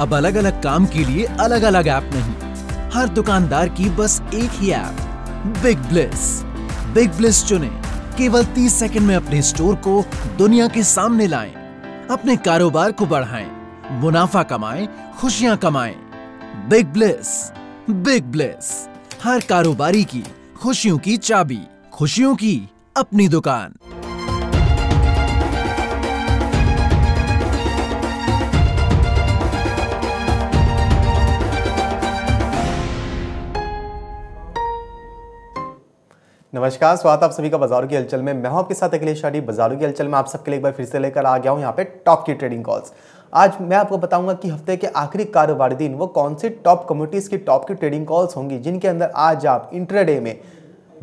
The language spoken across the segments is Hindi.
अब अलग अलग काम के लिए अलग अलग ऐप नहीं हर दुकानदार की बस एक ही app Big Bliss Big Bliss चुने केवल 30 सेकंड में अपने स्टोर को दुनिया के सामने लाएं, अपने कारोबार को बढ़ाएं, मुनाफा कमाएं, खुशियां कमाएं। बिग ब्लिस बिग ब्लिस हर कारोबारी की खुशियों की चाबी खुशियों की अपनी दुकान नमस्कार स्वागत आप सभी का बाजारों की हलचल में मैं हूं आपके साथ अखिलेश शादी बाजारों की हलचल में आप सबके लिए एक बार फिर से लेकर आ गया हूं यहां पे टॉप की ट्रेडिंग कॉल्स आज मैं आपको बताऊंगा कि हफ्ते के आखिरी कारोबारी दिन वो कौन सी टॉप कम्युनिटीज़ की टॉप की ट्रेडिंग कॉल्स होंगी जिनके अंदर आज आप इंटरडे में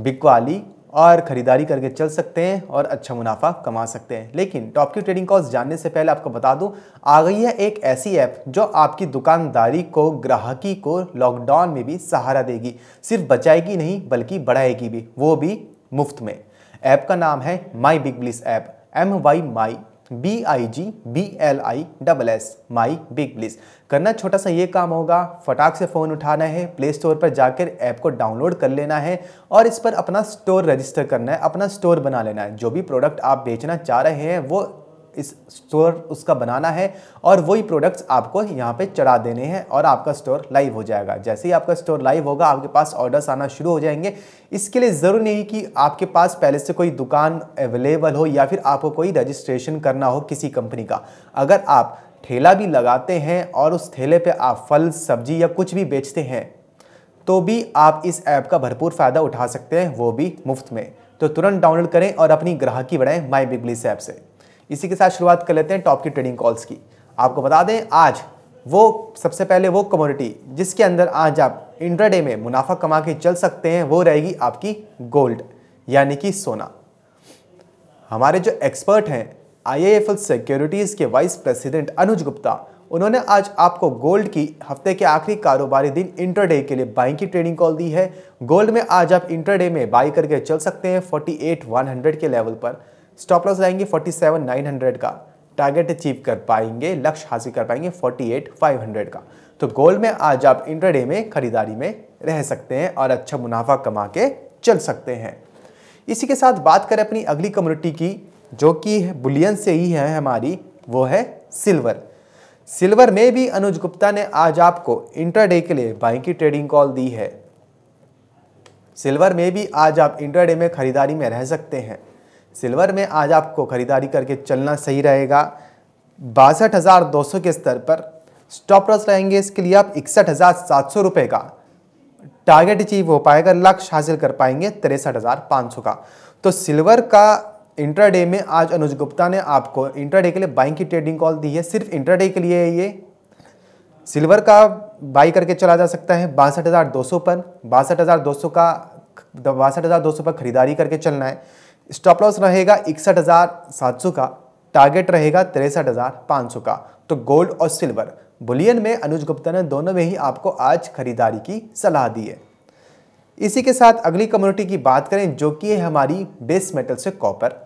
बिकवाली और ख़रीदारी करके चल सकते हैं और अच्छा मुनाफा कमा सकते हैं लेकिन टॉप की ट्रेडिंग कॉस्ट जानने से पहले आपको बता दूं आ गई है एक ऐसी ऐप जो आपकी दुकानदारी को ग्राहकी को लॉकडाउन में भी सहारा देगी सिर्फ बचाएगी नहीं बल्कि बढ़ाएगी भी वो भी मुफ्त में ऐप का नाम है my big bliss app M Y my B I G B L I double S my big bliss करना छोटा सा ये काम होगा फटाक से फ़ोन उठाना है प्ले स्टोर पर जाकर ऐप को डाउनलोड कर लेना है और इस पर अपना स्टोर रजिस्टर करना है अपना स्टोर बना लेना है जो भी प्रोडक्ट आप बेचना चाह रहे हैं वो इस स्टोर उसका बनाना है और वही प्रोडक्ट्स आपको यहाँ पे चढ़ा देने हैं और आपका स्टोर लाइव हो जाएगा जैसे ही आपका स्टोर लाइव होगा आपके पास ऑर्डर्स आना शुरू हो जाएंगे इसके लिए ज़रूरी नहीं कि आपके पास पहले से कोई दुकान अवेलेबल हो या फिर आपको कोई रजिस्ट्रेशन करना हो किसी कंपनी का अगर आप ठेला भी लगाते हैं और उस ठेले पर आप फल सब्जी या कुछ भी बेचते हैं तो भी आप इस ऐप का भरपूर फ़ायदा उठा सकते हैं वो भी मुफ्त में तो तुरंत डाउनलोड करें और अपनी ग्राहकी बढ़ाएं माई बिगली ऐप से इसी के साथ शुरुआत कर लेते हैं टॉप की ट्रेडिंग कॉल्स की आपको बता दें आज वो सबसे पहले वो कमोडिटी जिसके अंदर आज आप इंट्राडे में मुनाफा कमा के चल सकते हैं वो रहेगी आपकी गोल्ड यानी कि सोना हमारे जो एक्सपर्ट हैं आई सिक्योरिटीज़ के वाइस प्रेसिडेंट अनुज गुप्ता उन्होंने आज आपको गोल्ड की हफ्ते के आखिरी कारोबारी दिन इंटरडे के लिए बाइंग की ट्रेडिंग कॉल दी है गोल्ड में आज आप इंटरडे में बाई करके चल सकते हैं 48100 के लेवल पर स्टॉप लॉस लाएंगे 47,900 का टारगेट अचीव कर पाएंगे लक्ष्य हासिल कर पाएंगे 48,500 का तो गोल्ड में आज आप इंटरडे में खरीदारी में रह सकते हैं और अच्छा मुनाफा कमा के चल सकते हैं इसी के साथ बात करें अपनी अगली कम्युनिटी की जो कि बुलियन से ही है हमारी वो है सिल्वर सिल्वर में भी अनुज गुप्ता ने आज आपको इंटरडे के लिए बाइंग की ट्रेडिंग कॉल दी है सिल्वर में भी आज आप इंटरडे में खरीदारी में रह सकते हैं सिल्वर में आज आपको खरीदारी करके चलना सही रहेगा बासठ हज़ार दो सौ के स्तर पर स्टॉप लॉस रहेंगे इसके लिए आप इकसठ हज़ार सात सौ रुपये का टारगेट अचीव हो पाएगा लक्ष्य हासिल कर पाएंगे तिरसठ हज़ार पाँच सौ का तो सिल्वर का इंटरडे में आज अनुज गुप्ता ने आपको इंट्राडे के लिए बाइंग की ट्रेडिंग कॉल दी है सिर्फ इंटरडे के लिए है ये सिल्वर का बाई करके चला जा सकता है बासठ हज़ार दो सौ पर बासठ हज़ार दो सौ का बासठ हज़ार दो सौ पर खरीदारी करके चलना है स्टॉप लॉस रहेगा इकसठ हज़ार सात सौ का टारगेट रहेगा तिरसठ हज़ार पाँच सौ का तो गोल्ड और सिल्वर बुलियन में अनुज गुप्ता ने दोनों में ही आपको आज खरीदारी की सलाह दी है इसी के साथ अगली कम्युनिटी की बात करें जो कि है हमारी बेस मेटल से कॉपर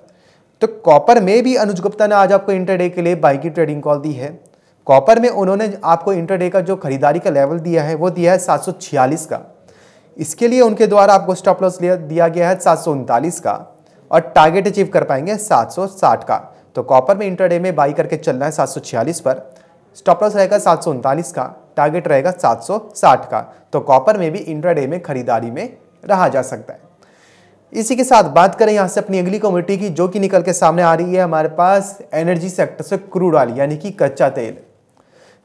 तो कॉपर में भी अनुज गुप्ता ने आज आपको इंटरडे के लिए बाइक की ट्रेडिंग कॉल दी है कॉपर में उन्होंने आपको इंटरडे का जो खरीदारी का लेवल दिया है वो दिया है छियालीस का इसके लिए उनके द्वारा आपको स्टॉप लॉस दिया गया है सात का और टारगेट अचीव कर पाएंगे 760 का तो कॉपर में इंटरडे में बाई करके चलना है 746 पर स्टॉप लॉस रहेगा सात का टारगेट रहेगा 760 का तो कॉपर में भी इंटरडे में खरीदारी में रहा जा सकता है इसी के साथ बात करें यहाँ से अपनी अगली कम्युनिटी की जो कि निकल के सामने आ रही है हमारे पास एनर्जी सेक्टर से क्रूड ऑयल यानी कि कच्चा तेल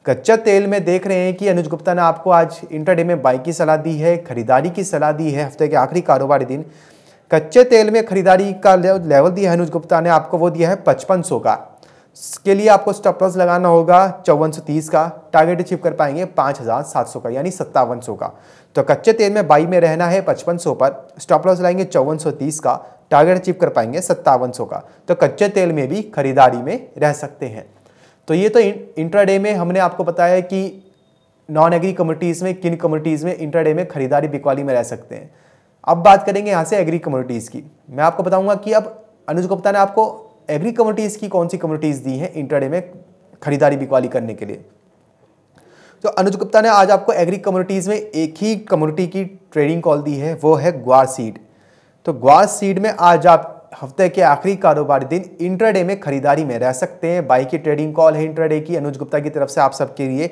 कच्चा तेल में देख रहे हैं कि अनुज गुप्ता ने आपको आज इंटरडे में बाइक की सलाह दी है खरीदारी की सलाह दी है हफ्ते के आखिरी कारोबारी दिन कच्चे तेल में खरीदारी का लेवल दिया है अनुज गुप्ता ने आपको वो दिया है पचपन का इसके लिए आपको स्टॉप लॉस लगाना होगा चौवन का टारगेट अचीव कर पाएंगे 5,700 का यानी सत्तावन का तो कच्चे तेल में बाई में रहना है 5500 पर स्टॉप लॉस लगाएंगे तीस का टारगेट अचीव कर पाएंगे सत्तावन का तो कच्चे तेल में भी खरीदारी में रह सकते हैं तो ये तो इंट्राडे में हमने आपको बताया कि नॉन एग्री कम्युनिटीज़ में किन कम्युनिटीज़ में इंट्राडे में खरीदारी बिकवाली में रह सकते हैं अब बात करेंगे यहाँ से एग्री कम्युनिटीज़ की मैं आपको बताऊंगा कि अब अनुज गुप्ता ने आपको एग्री कम्युनिटीज़ की कौन सी कम्युनिटीज़ दी हैं इंटरडे में खरीदारी बिकवाली करने के लिए तो अनुज गुप्ता ने आज आपको एग्री कम्युनिटीज़ में एक ही कम्युनिटी की ट्रेडिंग कॉल दी है वो है ग्वार सीड तो ग्वार सीड में आज आप हफ्ते के आखिरी कारोबारी दिन इंटरडे में खरीदारी में रह सकते हैं बाई की ट्रेडिंग कॉल है इंटरडे की अनुज गुप्ता की तरफ से आप सबके लिए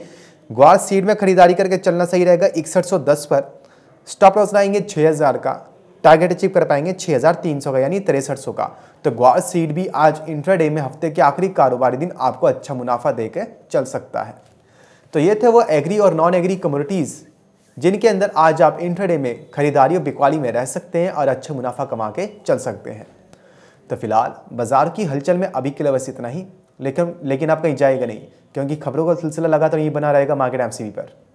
ग्वार सीड में खरीदारी करके चलना सही रहेगा इकसठ पर स्टॉप लॉस लाएंगे 6000 का टारगेट अचीव कर पाएंगे 6300 का यानी तिरसठ का तो ग्वार सीड भी आज इंट्राडे में हफ्ते के आखिरी कारोबारी दिन आपको अच्छा मुनाफा दे के चल सकता है तो ये थे वो एग्री और नॉन एग्री कम्युनिटीज़ जिनके अंदर आज आप इंट्राडे में खरीदारी और बिकवाली में रह सकते हैं और अच्छा मुनाफा कमा के चल सकते हैं तो फिलहाल बाजार की हलचल में अभी के लिए बस इतना ही लेकिन लेकिन आप कहीं जाएगा नहीं क्योंकि खबरों का सिलसिला लगातार तो यही बना रहेगा मार्केट एम पर